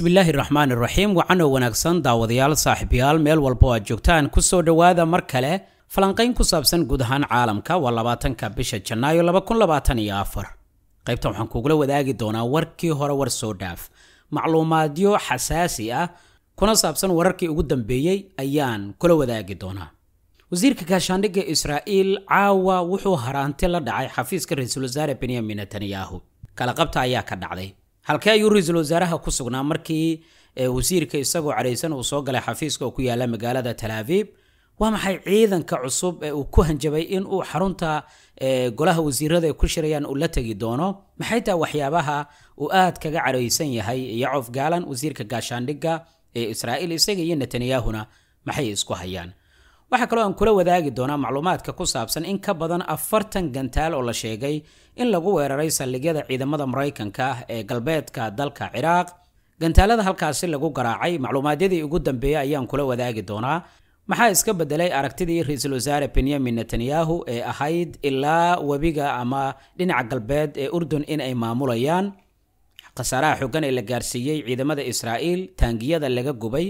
bismillaahi raxmaan raxiim wacan oo wanaagsan daawadayaal saaxiibayaal meel walba aad joogtaan kusoo dhowaada mar kale falanqayn ku saabsan guud ahaan caalamka waa labaatanka bisha janaayo labakunlabaataniyofar qaybta waxaan kugula wadaagi doonaa warkii hore war soo dhaaf macluumaadyo xasaasi ah kuna saabsan wararkii ugu dambeeyey ayaan kula wadaagi doonaa wasiirka gaashaandhigga israa'iil caawa wuxuu haraanti la dhacay xafiiska ra-iisul wasaare benyamin netanyahu kalaqabta ayaa ka dhacday halkee ayuu ra-iisul wasaaraha ku sugnaa markii wasiirka isagoo cadhaysan uu soo galay xafiiska oo ku yaala magaalada talaaviib waa maxay ciidanka cusub ee uu ku hanjabay in uu xarunta golaha wasiirada ay ku shirayaan uu la tegi doono maxay taha waxyaabaha uu aad kaga cadhaysan yahay yacof gaalan wasiirka gaashaandhigga ee israa'iil isaga iyo netanyahuna maxay isku hayaan waxaa kaloo aan kula wadaagi doonaa macluumaadka ku saabsan in ka badan afartan gantaal oo la sheegay in lagu weeraray saldhigyada ciidamada maraykanka ah ee galbeedka dalka ciraaq gantaalada halkaasi lagu garaacay macluumaadyadii ugu dambeeyey ayaan kula wadaagi doonaa maxaa iska bedelay aragtidii ra-iisul wasaare benyamin netanyahu ee ahayd ilaa webiga ama dhinaca galbeed ee urdun in ay maamulayaan khasaaraha xoogan ee la gaarsiiyey ciidamada israa'iil taangiyada laga gubay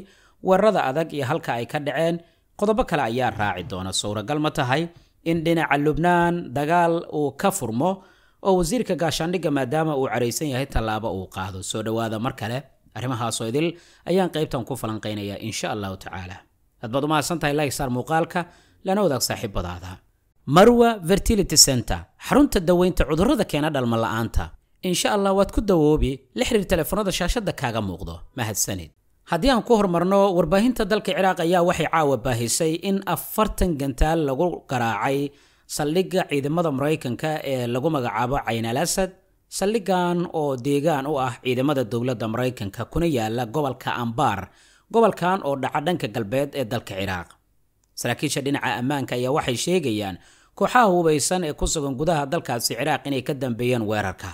weerarada adag iyo halka ay ka dhaceen qodobo kale ayaa raaci doona suuragal ma tahay in dhinaca lubnaan dagaal uu ka furmo oo wasiirka gaashaandhigga maadaama uu caraysan yahay tallaabo uu qaado soo dhowaada mar kale arrimahaasoo idil ayaan qaybtan ku falanqaynayaa insha allahu tacaala hadbaad umahadsantahay laysar muuqaalka lana wadaag saaxiibadaada marwa fertility center xarunta daweynta cudurrada keena dhalma la'aanta insha allah waad ku dawoobi la xiriir telefoonada shaashadda kaaga muuqdo mahadsanid haddii aan ku horumarno warbaahinta dalka ciraaq ayaa waxay caawa baahisay in afartan gantaal lagu garaacay saldhigga ciidamada maraykanka ee lagu magacaabo caynal asad saldhiggan oo deegaan u ah ciidamada dowladda maraykanka kuna yaalla gobolka ambaar gobolkan oo dhaca dhanka galbeed ee dalka ciraaq saraakiisha dhinaca ammaanka ayaa waxay sheegayaan kooxaha hubaysan ee ku sugan gudaha dalkaasi ciraaq inay ka dambeeyeen weerarka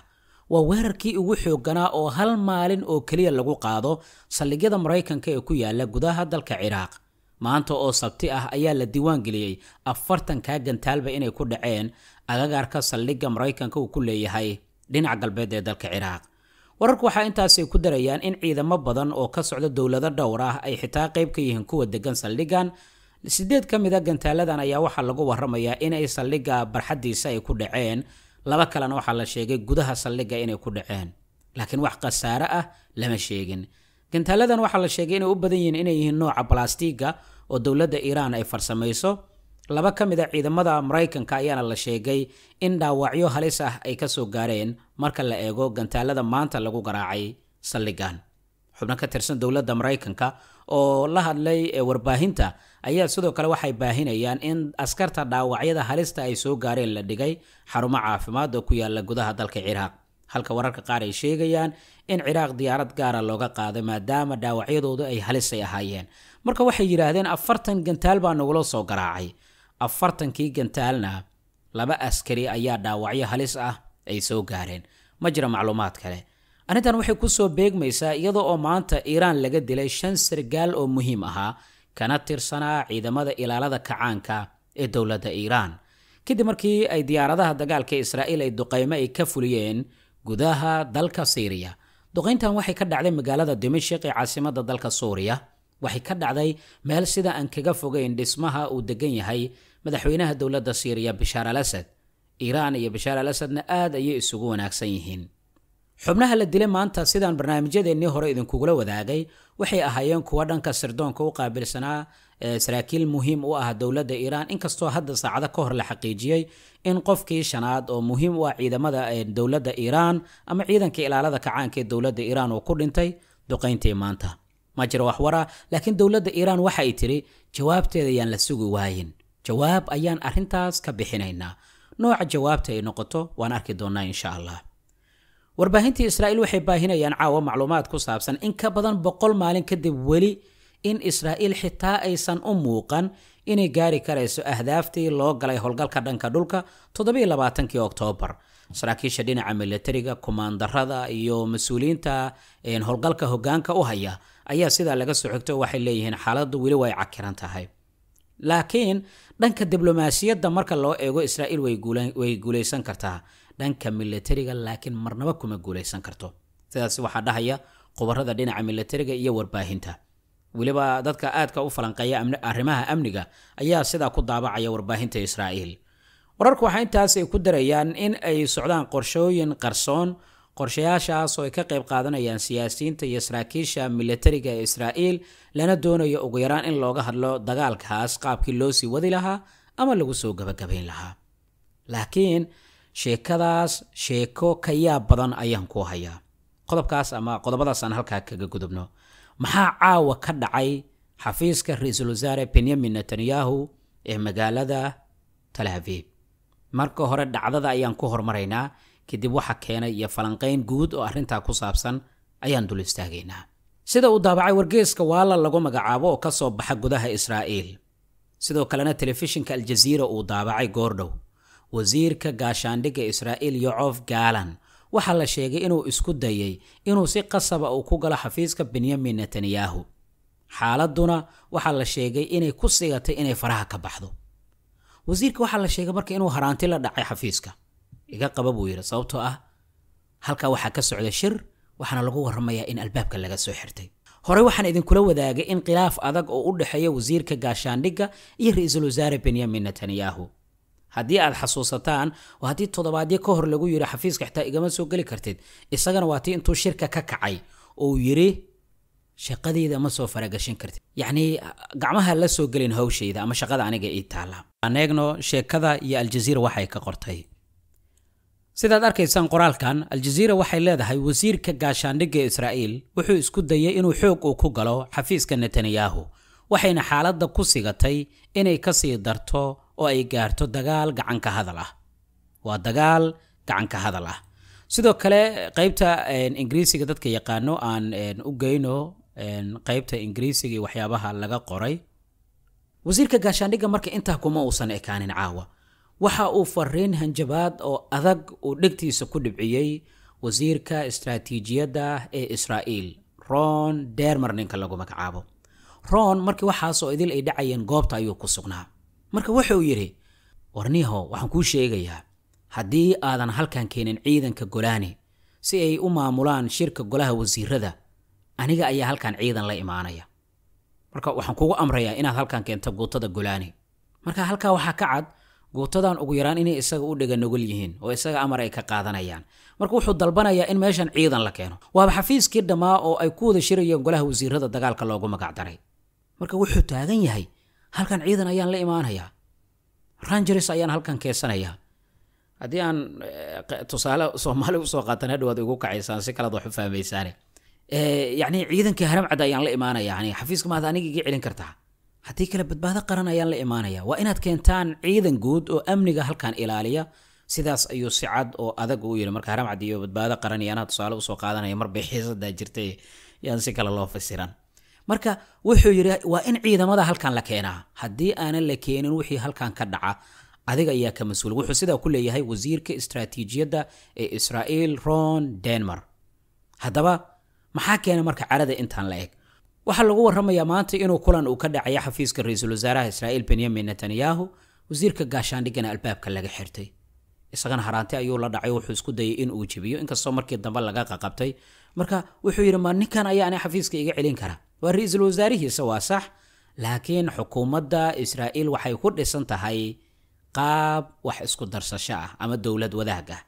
waa weerarkii ugu xoogganaa oo hal maalin oo keliya lagu qaado saldhigyada maraykanka ee ku yaala gudaha dalka ciraaq maanta oo sabti ah ayaa la diiwaangeliyey afartankaa gantaalba inay ku dhaceen agagaarka saldhigga maraykanka uu ku leeyahay dhinac galbeed ee dalka ciraaq wararku waxaa intaasay ku darayaan in ciidamo badan oo ka socda dowlado dhowr ah ay xitaa qayb ka yihiin kuwa degan saldhiggan sideed ka mid a ah gantaaladan ayaa waxaa lagu waramayaa inay saldhigga barxaddiisa ay ku dhaceen laba kalena waxaa la sheegay gudaha saldhigga inay ku dhaceen laakiin wax khasaare ah lama sheegin gantaaladan waxaa la sheegay inay u badan yihiin inay yihiin nooca balastiga oo dowladda iiraan ay farsamayso laba ka mid a ah ciidamada maraykanka ayaana la sheegay in dhaawacyo halis ah ay ka soo gaareen marka la eego gantaalada maanta lagu garaacay saldhigan xubno ka tirsan dowladda maraykanka oo la hadlay eh, warbaahinta ayaa sidoo kale waxay baahinayaan in askarta dhaawacyada halista ay soo gaareen la dhigay xarumo caafimaad oo ku yaala gudaha dalka ciraaq halka wararka qaar ay sheegayaan in ciraaq diyaarad gaara looga qaaday maadaama dhaawacyadoodu ay halisay ahaayeen marka waxay yidhaahdeen afartan gantaal baa nagula soo garaacay afartankii gantaalna laba askari ayaa dhaawacyo halis ah ay soo gaareen ma jira macluumaad kale arrintan waxay kusoo beegmaysaa iyadoo oo maanta iiraan laga dilay shan sargaal oo muhiim ahaa kana tirsanaa ciidamada ilaalada kacaanka ee dowladda iiraan kadib markii ay diyaaradaha dagaalka israa'iil ay duqeymo ay ka fuliyeen gudaha dalka siiriya duqayntan waxay ka dhacday magaalada dimashik ee caasimadda dalka suuriya waxay ka dhacday meel sida aan kaga fogayn dhismaha uu degan yahay madaxweynaha dowladda siiriya bashaar al asad iiraan iyo bashaar al asadna aad ayay isugu wanaagsan yihiin xubnaha la dilay maanta sidaan barnaamijyadeennii hore idinkugula wadaagay waxay ahaayeen kuwa dhanka sirdoonka u qaabilsanaa ee saraakiil muhiim u ah dowladda iiraan inkastoo hadda saacado ka hor la xaqiijiyey in qofkii shanaad oo muhiim u ah ciidamada dowladda iiraan ama ciidanka ilaalada kacaanka ee dowladda iiraan uu ku dhintay duqayntii maanta ma jiro wax laakiin dowladda iiraan waxa ay tidhi jawaabteeda ayaan la sugi waayin jawaab ayaan arrintaas ka bixinaynaa nooca jawaabta ay noqoto waan arki doonnaa insha allah warbaahintii israa'iil waxay baahinayaan caawa macluumaad ku saabsan in ka badan boqol maalin kadib weli in israa'iil xitaa aysan u muuqan inay gaari karayso ahdaaftii loo galay howlgalka dhanka dhulka toddobaaatankii oktoobar saraakiisha dhinaca milatariga kumaandarada iyo mas-uuliyiinta howlgalka hogaanka u haya ayaa sidaa laga soo xigto waxay leeyihiin xaaladdu weli way cakiran tahay laakiin dhanka diblomaasiyadda marka loo eego israa'iil way guulaysan kartaa dhanka milatariga laakiin marnaba kuma guulaysan karto sidaas waxaa dhahaya khubarada dhinaca milatariga iyo warbaahinta weliba dadka aadka u falanqeeya arrimaha amniga ayaa sidaa ku daabacaya warbaahinta israa'iil wararku waxaa intaasay ku darayaan in ay socdaan qorshooyin qarsoon qorshayaashaas oo ay ka qayb qaadanayaan siyaasiyiinta iyo saraakiisha milatariga ee israa'iil lana doonayo ugu yaraan in looga hadlo dagaalkaas qaabkii loo sii wadi lahaa ama lagu soo gabagabayn lahaa laakiin sheekadaas sheeko ka yaab badan ayaan kuu hayaa qodobkaas ama qodobadaas aan halkaa kaga gudubno maxaa caawa ka dhacay xafiiska ra-iisul wasaare benyamin netanyahu ee magaalada talaviib marka hore dhacdada ayaan ku hormaraynaa kadib waxa keenay iyo falanqayn guud oo arrintaa ku saabsan ayaan dul istaagaynaa sida uu daabacay wargeeska waala lagu magacaabo oo ka soo baxa gudaha israa'iil sidoo kalena telefishinka aljaziira uu daabacay goordhow wasiirka gaashaandhigga israa'iil yocof gaalan waxaa la sheegay inuu isku dayay inuu si qasaba uu ku galo xafiiska benyamin netanyahu xaaladduna waxaa la sheegay inay ku sigatay inay faraha ka baxdo wasiirka waxaa la sheegay marka inuu haraanti la dhacay xafiiska iga qaba buu yidhi sababtoo ah halkaa waxaa ka socda shir waxaana lagu warramayaa in albaabka laga soo xirtay horey waxaan idinkula wadaagay in khilaaf adag oo u dhexeeya wasiirka gaashaandhigga iyo ra-iisul wasaare benyamin netanyahu haddii aad xasuusataan waa haddii toddobaadyo ka hor lagu yiri xafiiska xitaa igama soo geli kartid isagana waa tii intuu shirka ka kacay ou yiri shaqadayda ma soo faragashin kartid yacnii gacmaha la soo gelin hawshayda ama shaqada aniga ii taalla aan eegno sheekada iyo aljaziira waxay ka qortay sidaad arkaysaan qoraalkan aljaziira waxay leedahay wasiirka gaashaandhigga israa'iil wuxuu isku dayay inuu xoog uu ku galo xafiiska netanyahu waxayna xaaladda ku sigatay inay ka sii darto oo ay gaarto dagaal gacanka hadal ah waa dagaal gacanka hadal ah sidoo kale qaybta ingiriisiga dadka yaqaano aan u geyno qaybta ingiriisiga waxyaabaha laga qoray wasiirka gaashaandhigga marka intaa kuma uusan ekaanin caawa waxa uu fariin hanjabaad oo adag uu dhegtiisa ku dhibciyey wasiirka istraatiijiyadda ee israa'iil ron deermar ninka lagu magacaabo ron markii waxaasoo idil ay dhacayeen goobta ayuu ku sugnaa marka wuxuu yidhi warniyaho waxaan kuu sheegayaa haddii aadan halkan keenin ciidanka golaani si ay u maamulaan shirka golaha wasiirada aniga ayaa halkan ciidan la imaanaya marka waxaan kugu amrayaa inaad halkan keento guutada golaani marka halkaa waxaa ka cad guutadan ugu yaraan inay isaga u dhega nugul yihiin oo isaga amar ay ka qaadanayaan marka wuxuu dalbanayaa in meeshan ciidan la keeno waaba xafiiskii dhammaa oo ay ku wada shirayeen golaha wasiirada dagaalka loogu magacdaray marka wuxuu taagan yahay halkan ciidan ayaan la imaanayaa rangers ayaan halkan keesanayaa haddii aan eh, tusaale soomaali usoo qaatan hadhowaad igu kacaysaan si kalaad wax u fahmaysaane eh, yacni ciidankii haramcad ayaan la imaanayaa yani xafiiska maad aniga iga celin kartaa haddii kale badbaado qaran ayaan la imaanaya waa inaad keentaan ciidan guud oo amniga halkan ilaaliya sidaas ayuu si cad oo adag u yidhi marka haramcad iyo badbaado qaran iyo anaa tusaale usoo qaadanaya marbay xiisadaa jirtay yaan si kale loo fasiran marka wuxuu yidhi waa in ciidamada halkan la keenaa haddii aanan la keenin wixii halkan ka dhaca adiga ayaa ka mas-uul wuxuu sidaa ku leeyahay wasiirka istraatiijiyadda ee israa'iil ron denmar haddaba maxaa keena marka carada intaan la eg waxaa lagu warramayaa maanta inuu kulan uu ka dhacayo xafiiska ra-iisul wasaaraha israa'iil benyamin netanyahu wasiirka gaashaandhigana albaabka laga xirtay isagana haraanti ayuu la dhacay wuxuu isku dayay in uu inkastoo markii dambe laga qaqabtay marka wuxuu yidhi ma ninkan ayaa ani xafiiska iga celin kara waa ra-iisul wasaarihiisa waa sax laakiin xukuumadda israa'iil waxay ku dhisan tahay qaab wax isku darsasho ah ama dowlad wadaag ah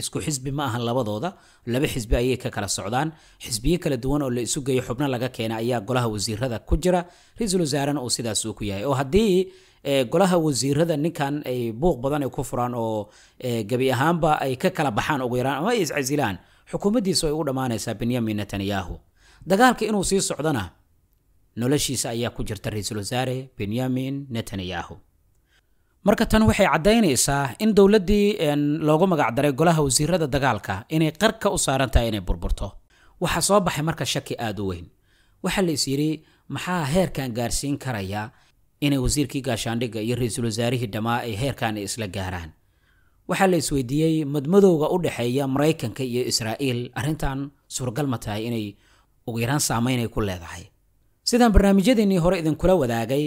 isku xisbi ma ahan labadooda laba xisbi ayay ka kala socdaan xisbiyo kala duwan oo la isu geeyo xubno laga keena ayaa golaha wasiirada ku jira ra-iisul wasaarena uu sidaasuu ku yahay oo haddii golaha wasiirada ninkan ay buuq badan ay ku furaan oo gebi ahaanba ay ka kala baxaan ugu yaraan ama ay iscasilaan xukuumaddiisa ay ugu dhammaanaysaa benyamin netanyahu dagaalka inuu sii socdana noloshiisa ayaa ku jirta ra-iisul wasaare benyamin netanyahu marka tan waxay caddaynaysaa in dowladdii loogu magacdaray golaha wasiirada dagaalka inay qarka u saaran tahay inay burburto waxaa soo baxay marka shaki aada u weyn waxaa la is yidhi maxaa heerkan gaarsiin karaya inay wasiirkii gaashaandhigga iyo ra-iisul wasaarihii dhammaa ay heerkan isla gaaraan waxaa la isweydiiyey madmadowga u dhexeeya maraykanka iyo israa'iil arrintan suuragal ma tahay inay ugu yaraan saameynay ku leedahay sidaan barnaamijyadeenii hore idinkula wadaagay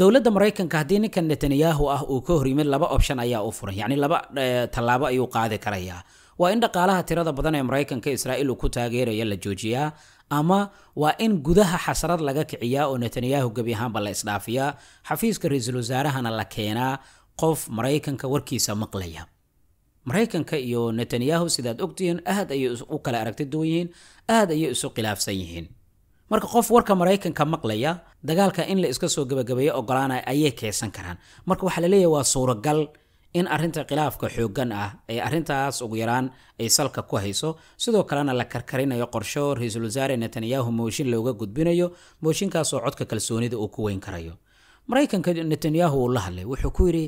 dowladda maraykanka haddii ninkan netanyahu ah uu ka horyimid laba option ayaa u furan yacni laba eh, tallaabo ayuu qaadi karayaa waa in dhaqaalaha tirada badan ee maraykanka israa'iil uu ku taageerayo la joojiyaa ama waa in gudaha xasrad laga kiciyaa oo netanyahu gebi ahaanba la isdhaafiyaa xafiiska ra-iisul wasaarahana la keenaa qof maraykanka warkiisa maqlaya maraykanka iyo netanyahu sidaad ogtihiin aad ayay u kala aragti yihiin aad ayay isu khilaafsan yihiin marka qof warka maraykanka maqlaya dagaalka in la iska soo gebagabeeyo ogolaanaya ayay keensan karaan marka waxaa laleeyahy waa suuragal in arrinta khilaafka xooggan ah ay arrintaas ugu yaraan ay salka ku hayso sidoo kalena la karkarinayo qorsho ra-iisul wasaare netanyahu mooshin looga gudbinayo mooshinkaasoo codka kalsoonida uu ku weyn karayo maraykanka netanyahu uu la hadlay wuxuu ku yidhi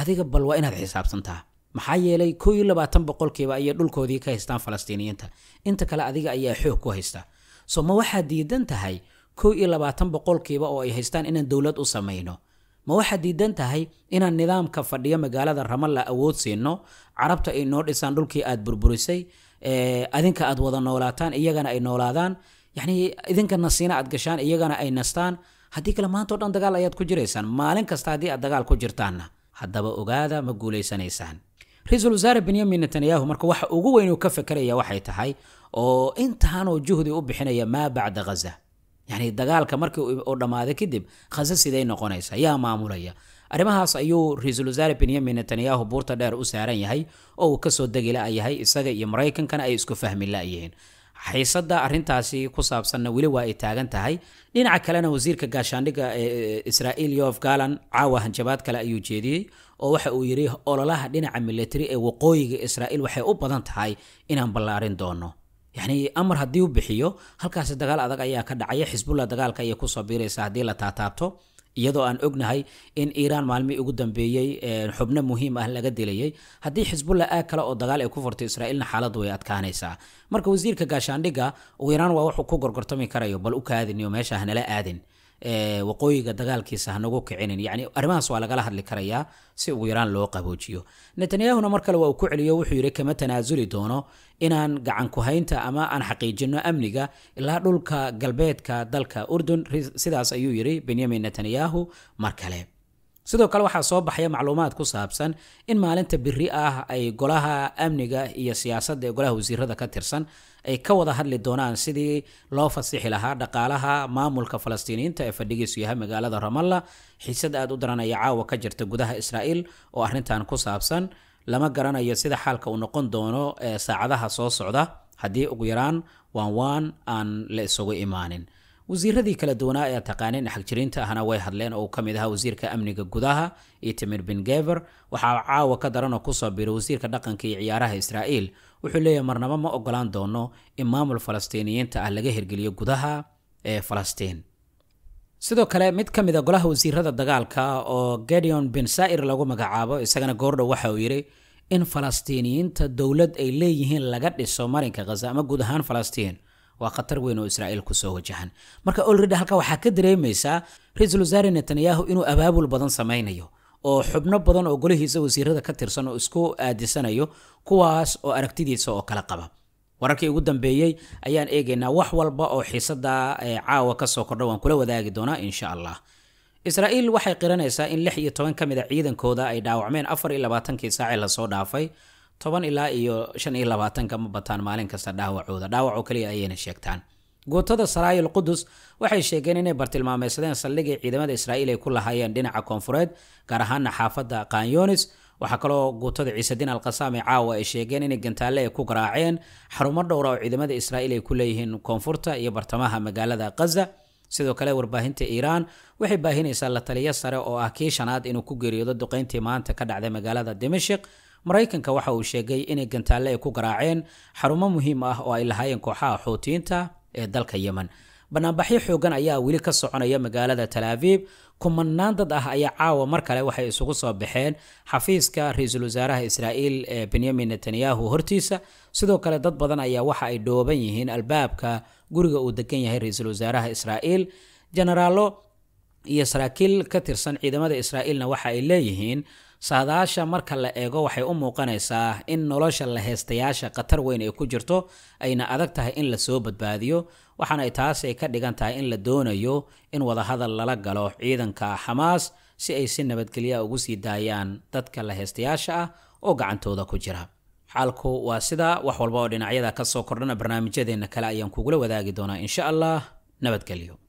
adiga bal waa inaad xisaabtantaa maxaa yeelay kow labaatan boqolkiiba ayay dhulkoodii ka haystaan falastiiniyiinta inta kale adiga ayaa xoog ku haysta so ma waxaad diidan tahay kow labaatan boqolkiiba oo ay haystaan inaan dowlad u samayno ma waxaad diidan tahay inaan nidaamka fadhiyo magaalada ramalla awood siino carabta ay noo dhisaan dhulkii aad burburisay adinka aad wada noolaataan iyagana ay noolaadaan yani idinka nasiina aad gashaan iyagana ay nastaan haddii kale maantao dhan dagaal ayaad ku jiraysaan maalin kasta haddii aad dagaal ku jirtaanna haddaba ogaada ma guulaysanaysaan ra-iisul wasaare benyamin netanyahu marka waxa ugu weyn uu ka fekeraya waxay tahay oo intaanoo juhdi u bixinaya maa bacda ghaza yani dagaalka marki uu dhammaado kadib khase siday noqonaysa yaa maamulaya arrimahaas ayuu ra-iisul wasaare benyamin netanyahu buurta dheer u saaran yahay oo uu kasoo degi la-yahay isaga iyo maraykankana ay isku fahmi la-yihiin xiisadda arintaasi ku saabsanna weli waa ay taagan tahay dhinaca kalena wasiirka gaashaandhigga ee israa'iil yof galan caawa hanjabaad kale ayuu jeediyey oo waxa uu yidhi ololaha dhinaca militari ee waqooyiga israa'iil waxay u badan tahay inaan ballaarin doono yani amar haddii u bixiyo halkaasi dagaal adag ayaa ka dhacaya xisbullah dagaalka ayay kusoo biiraysaa haddii la taataabto iyadoo aan ognahay in iiraan maalmihii ugu dambeeyey xubno muhiim ah laga dilayay haddii xisbullah aag kale oo dagaal ay ku furto israa'iilna xaaladdu way adkaanaysaa marka wasiirka gaashaandhigga uu iiraan waa wuxuu ku gorgortami karayo bal u kaadiniyo meesha hanala aadin waqooyiga dagaalkiisa hanagu kicinin yani arrimahaas waa lagala hadli karayaa si ugu yaraan loo qaboojiyo netanyahuna mar kale waa uu ku celiyo wuxuu yidhi kama tanaasuli doono inaan gacan ku ama aan xaqiijinno amniga ilaa dhulka galbeedka dalka urdun sidaas ayuu yidhi benyamin netanyahu mar kale sidoo kale waxaa soo baxaya macluumaad ku saabsan in maalinta biri ah ay golaha amniga iyo siyaasadda ee golaha wasiirada ka tirsan ay ka wada hadli doonaan sidii loo fasixi lahaa dhaqaalaha maamulka falastiiniyiinta ee fadhigiisu yahay magaalada ramalla xiisad aad u daran ayaa caawa ka jirta gudaha israa'iil oo arrintan ku saabsan lama garanayo sida xaalka uu noqon doono ee saacadaha soo socda haddii ugu yaraan waan waan aan la isugu imaanin wasiiradii kala duwanaa ee taqaaneen xagjiriinta ahna way hadleen oo uu ka mid ahaa wasiirka amniga gudaha itamir bin geber waxaa caawa ka daran oo kusoo biiray wasiirka dhaqanka iyo ciyaaraha israa'iil wuxuu leeyahay marnaba ma ogolaan doono in maamul falastiiniyiinta ah laga hirgeliyo gudaha ee falastiin sidoo kale mid ka mid a ah golaha wasiirada dagaalka oo gedeon bin sa'ir lagu magacaabo isagana goordhow waxa uu yidhi in falastiiniyiinta dowlad ay leeyihiin laga dhiso marinka khaza ama guud ahaan falastiin waa khatar weyn oo israa'iil kusoo wajahan marka olrida halka waxaa ka dareemaysaa ra-iisul wasaare netanyahu inuu abaabul badan samaynayo oo xubno badan oo golihiisa wasiirada ka tirsan oo isku aadisanayo kuwaas oo aragtidiisa oo kala qaba wararkii ugu dambeeyey ayaan eegaynaa wax walba oo xiisada caawa kasoo kordha waan kula wadaagi doonaa insha allah israa'iil waxay qiranaysaa in lix iyo toban ka mid a ah ciidankooda ay dhaawacmeen afar iyo labaatanki saaci lasoo dhaafay toban ilaa iyo shan iyo labaatan kama bataan maalin kasta dhaawacooda dhaawaco kaliya ayayna sheegtaan guutada saraayil qudus waxay sheegeen inay bartilmaameysadeen saldhigii ciidamada israa'iil ay ku lahaayeen dhinaca koonfureed gaar ahaana xaafadda kanyonis waxaa kaloo guutada ciisedin alkasaami caawa ay sheegeen inay gantaalle ay ku garaaceen xarumo dhowra ah oo ciidamada israa'iil ay ku leeyihiin koonfurta iyo bartamaha magaalada kaza sidoo kale warbaahinta iiraan waxay baahinaysaa la taliyo sare oo ah kii shanaad inuu ku geeriyoodo duqeyntii maanta ka dhacday magaalada dimashik maraykanka waxa uu sheegay inay gantaalle ay ku garaaceen xarumo muhiim ah oo ay lahaayeen kooxaha xuutiyiinta ee dalka yemen banaanbaxyo xoogan ayaa weli ka soconaya magaalada talaaviib kumanaan dad ah ayaa caawa mar kale waxay isugu soo baxeen xafiiska ra-iisul wasaaraha israa'iil ee benyamin netanyahu hortiisa sidoo kale dad badan ayaa waxa ay dhooban yihiin albaabka guriga uu degan yahay ra-iisul wasaaraha israa'iil jenaraallo iyo saraakiil ka tirsan ciidamada israa'iilna waxa ay leeyihiin saadaasha marka la eego waxay u muuqanaysaa in nolosha la heystayaasha khatar weyn ay ku jirto ayna adag tahay in lasoo badbaadiyo waxaana ay taasay ka dhigan tahay in la doonayo in wadahadal lala galo ciidanka xamaas si ay si nabadgelya ugu sii daayaan dadka la heystayaasha ah oo gacantooda ku jira xaalku waa sidaa wax walba oo dhinacyada ka soo kordhana barnaamijyadeenna kale ayaan kugula wadaagi doonaa insha allah nabadgelyo